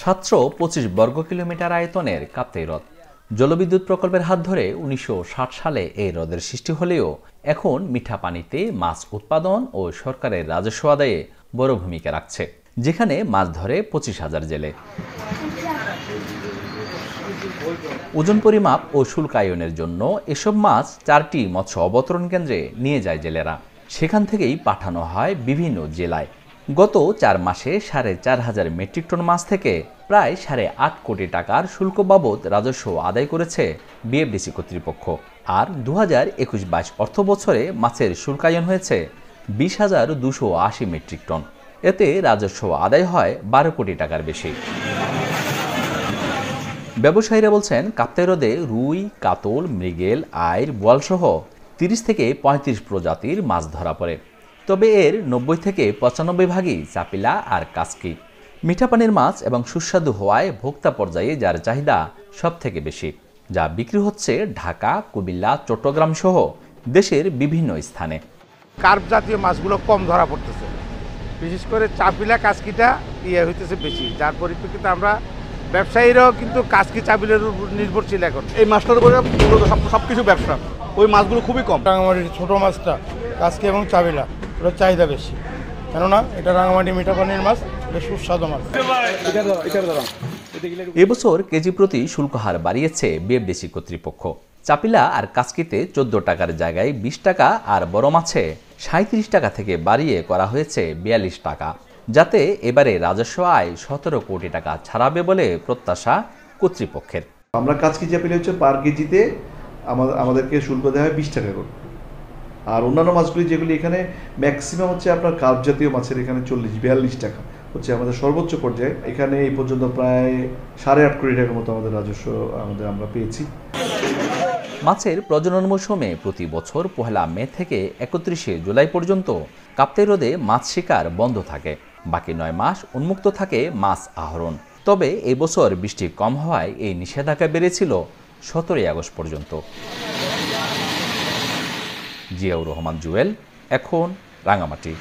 সাতশো পঁচিশ বর্গ কিলোমিটার আয়তনের কাপ্তাই হ্রদ জলবিদ্যুৎ প্রকল্পের হাত ধরে উনিশশো সালে এই হ্রদের সৃষ্টি হলেও এখন মিঠা পানিতে মাছ উৎপাদন ও সরকারের রাজস্ব আদায়ে বড় ভূমিকা রাখছে যেখানে মাছ ধরে পঁচিশ হাজার জেলে ওজন পরিমাপ ও শুল্কায়নের জন্য এসব মাছ চারটি মৎস্য অবতরণ কেন্দ্রে নিয়ে যায় জেলেরা সেখান থেকেই পাঠানো হয় বিভিন্ন জেলায় গত চার মাসে সাড়ে চার হাজার মেট্রিক টন মাছ থেকে প্রায় সাড়ে আট কোটি টাকার শুল্ক বাবদ রাজস্ব আদায় করেছে বিএফডিসি কর্তৃপক্ষ আর দু হাজার একুশ বাইশ অর্থ বছরে মাছের শুল্কায়ন হয়েছে বিশ হাজার দুশো আশি মেট্রিক টন এতে রাজস্ব আদায় হয় বারো কোটি টাকার বেশি ব্যবসায়ীরা বলছেন কাপ্তাই হ্রদে রুই কাতল মৃগেল আইর বোয়ালসহ তিরিশ থেকে পঁয়ত্রিশ প্রজাতির মাছ ধরা পড়ে তবে এর নব্বই থেকে পঁচানব্বই ভাগই চাপিলা আর কাস্কি মিঠা পানির মাছ এবং সুস্বাদু হওয়ায় ভোক্তা পর্যায়ে যার চাহিদা সব থেকে বেশি যা বিক্রি হচ্ছে ঢাকা কুমিল্লা চট্টগ্রাম সহ দেশের বিভিন্ন স্থানে কার্প জাতীয় মাছগুলো কম ধরা পড়তেছে বিশেষ করে চাপিলা কাস্কিটা ইয়ে হইতেছে বেশি যার পরিপ্রেক্ষিতে আমরা ব্যবসায়ীরাও কিন্তু কাস্কি চাপিলের উপর নির্ভরশীল এখন এই মাছটার উপরে সব কিছু ব্যবসা ওই মাছগুলো খুবই কম ছোট মাছটা কাস্কি এবং চাবিলা এটার চাহিদা বেশি কেননা এটা রাঙামাটি মিঠা পানির মাছ এটা সুস্বাদু মাছ এবছর কেজি প্রতি শুল্ক হার বাড়িয়েছে বিএফডিসি কর্তৃপক্ষ চাপিলা আর কাস্কিতে চোদ্দ টাকার জায়গায় বিশ টাকা আর বড় মাছে সাঁত্রিশ টাকা থেকে বাড়িয়ে করা হয়েছে বিয়াল্লিশ টাকা যাতে এবারে রাজস্ব আয় সতেরো কোটি টাকা ছাড়াবে বলে প্রত্যাশা কর্তৃপক্ষের আমরা কাজকি চাপিলে হচ্ছে পার কেজিতে আমাদেরকে শুল্ক দেওয়া হয় বিশ টাকা করে আর অন্যান্য মাছগুলি যেগুলি এখানে ম্যাক্সিমাম হচ্ছে আপনার কার্প জাতীয় মাছের এখানে চল্লিশ বিয়াল্লিশ টাকা হচ্ছে আমাদের সর্বোচ্চ পর্যায়ে এখানে এই পর্যন্ত প্রায় সাড়ে আট কোটি টাকার মতো আমাদের রাজস্ব আমাদের আমরা পেয়েছি মাছের প্রজনন মৌসুমে প্রতি বছর পহেলা মে থেকে একত্রিশে জুলাই পর্যন্ত কাপ্তাই রোদে মাছ শিকার বন্ধ থাকে বাকি নয় মাস উন্মুক্ত থাকে মাছ আহরণ তবে এবছর বৃষ্টি কম হওয়ায় এই নিষেধাজ্ঞা বেড়েছিল সতেরোই আগস্ট পর্যন্ত জিয়াউর রহমান জুয়েল এখন রাঙামাটি